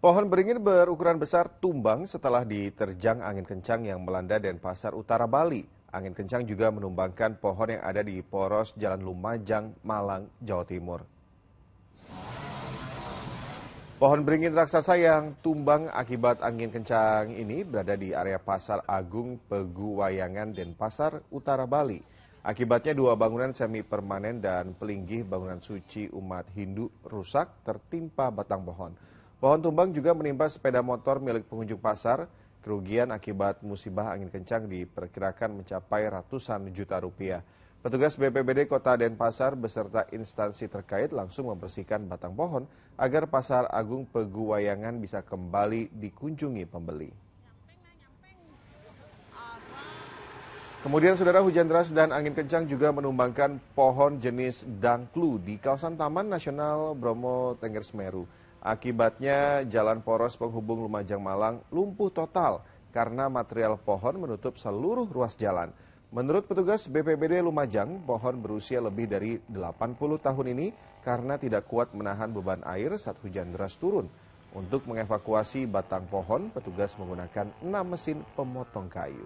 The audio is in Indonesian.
Pohon beringin berukuran besar tumbang setelah diterjang angin kencang yang melanda Denpasar Utara Bali. Angin kencang juga menumbangkan pohon yang ada di poros Jalan Lumajang, Malang, Jawa Timur. Pohon beringin raksasa yang tumbang akibat angin kencang ini berada di area Pasar Agung Peguwayangan Denpasar Utara Bali. Akibatnya dua bangunan semi permanen dan pelinggih bangunan suci umat Hindu rusak tertimpa batang pohon. Pohon tumbang juga menimpa sepeda motor milik pengunjung pasar. Kerugian akibat musibah angin kencang diperkirakan mencapai ratusan juta rupiah. Petugas BPBD Kota Denpasar beserta instansi terkait langsung membersihkan batang pohon agar Pasar Agung Peguwayangan bisa kembali dikunjungi pembeli. Kemudian saudara hujan deras dan angin kencang juga menumbangkan pohon jenis dangklu di kawasan Taman Nasional Bromo Tengger Semeru. Akibatnya jalan poros penghubung Lumajang Malang lumpuh total karena material pohon menutup seluruh ruas jalan. Menurut petugas BPBD Lumajang, pohon berusia lebih dari 80 tahun ini karena tidak kuat menahan beban air saat hujan deras turun. Untuk mengevakuasi batang pohon, petugas menggunakan 6 mesin pemotong kayu.